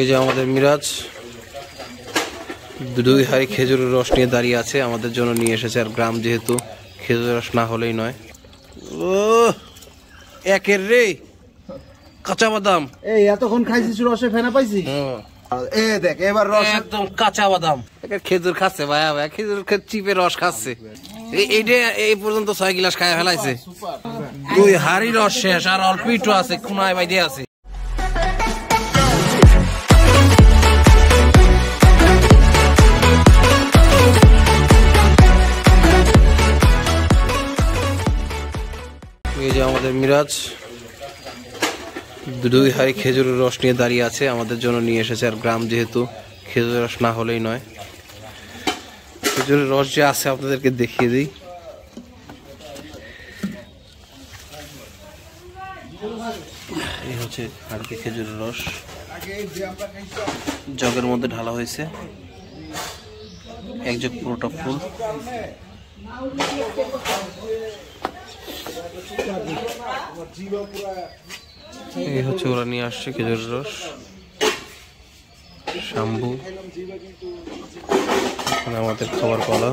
এই যে আমাদের মিরাজ দুই হাড়ি খেজুরের রস নিয়ে দাঁড়িয়ে আছে আমাদের জন্য নিয়ে এসেছে আর গ্রাম যেহেতু খেজুর রস না হলেই নয় ও একের রে কাঁচা বাদাম এই এতক্ষণ খাইছিস রসে ফেনা পাইছি এ দেখ এবার রস একদম কাঁচা বাদাম খেজুর খাচ্ছে ভাইয়া ভাইয়া খেজুর চিপে রস খাচ্ছে এইটা এই পর্যন্ত ছয় গিলাস খায় ফেলাইছে দুই হাড়ি রস শেষ আর অল্প একটু আছে খুনায় বাইদে আছে এই যে আমাদের মিরাজ দুই হাড়ি খেজুরের রস নিয়ে দাঁড়িয়ে আছে আমাদের জন্য নিয়ে এসেছে আর গ্রাম যেহেতু খেজুরের রস না হলেই নয় খেজুরের রস যে আছে আপনাদেরকে দেখিয়ে দিই এই হচ্ছে আর কি খেজুরের রস জগের মধ্যে ঢালা হয়েছে এক পুরোটা ফুল এই হচ্ছে ওরা নিয়ে আসছে খেজুরের রস শ্যাম্বু আমাদের খাবার কলা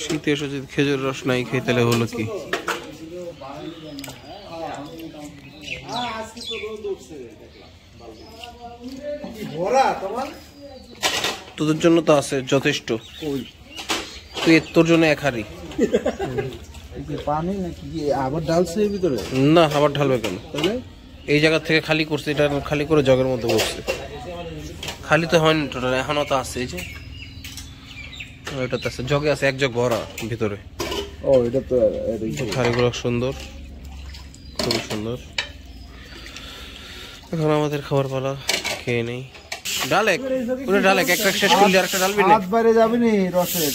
শীতে এসে যদি খেজুর রস নাই খেয়ে তাহলে হলো কি তোদের জন্য তো আছে যথেষ্ট তুই তোর জন্য এক হারি আবার ঢালছে ভিতরে না আবার ঢালবে কেন এই জায়গা থেকে খালি করছে এটা খালি করে জগের মধ্যে বসছে খালি তো হয়নি টোটাল এখনও তো আছে এই যে ওইটাতে আছে জগে আছে এক জগ ভরা ভিতরে ও এটা তো খালিগুলো সুন্দর খুবই সুন্দর এখন আমাদের খাবার পালা খেয়ে নেই ডালেক পুরো ডালেক একটা শেষ করলে আরেকটা ডালবি না বাইরে যাবি রসের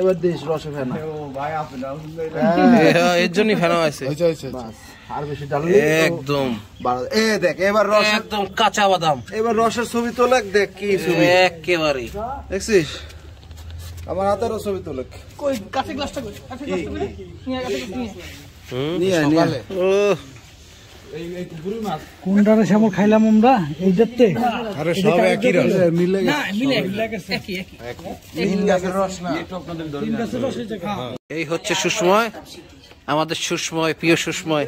এবার দিস রসে ফেনা হ্যাঁ। এর জন্যই ফেনা আছে আর একদম এ দেখ এবার রস একদম কাঁচা বাদাম এবার রসের ছবি তোলাক দেখ কি ছবি একেবারে দেখছিস আমার হাতেরও ছবি তোলাক কই কোনটারে শ্যামল খাইলাম আমরা এই দেখতে আরে সব একই রস না মিলে হ্যাঁ। এই হচ্ছে সুষময় আমাদের সুষময় প্রিয় সুষময়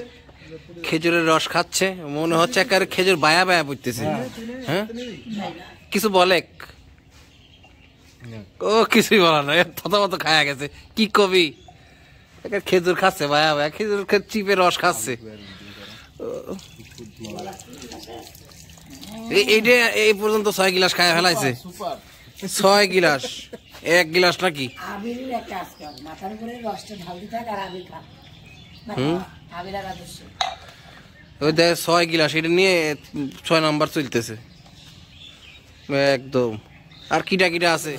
খেজুরের রস খাচ্ছে মনে হচ্ছে একবারে খেজুর বায়া বায়া পড়তেছে হ্যাঁ, হ্যাঁ? কিছু বলে ও কিছুই বলা না থতা খায়া গেছে কি কবি একার খেজুর খাচ্ছে বায়া বায়া খেজুর চিপে রস খাচ্ছে এইটা এই পর্যন্ত ছয় গিলাস খায় ফেলাইছে ছয় গিলাস এক গিলাস নাকি ওই দেখ ছয় গিলাস এটা নিয়ে ছয় নাম্বার চলতেছে একদম আর কিটা কিটা আছে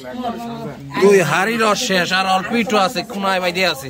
দুই হাড়ি রস শেষ আর অল্প আছে খুনায় বাইদে আছে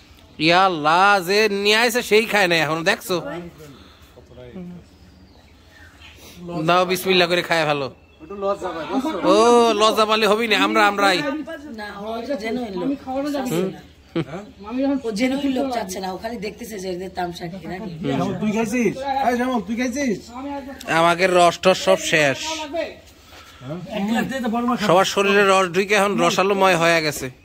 যে নিয়ে সেই খায় এখন দেখছো দাও বিসমিল্লা করে ভালো ও লজ্জা পালে আমরা আমরাই আমাকে রস টস সব শেষ হ্যাঁ? সবার শরীরে রস ঢুকে এখন রসালোময় হয়ে গেছে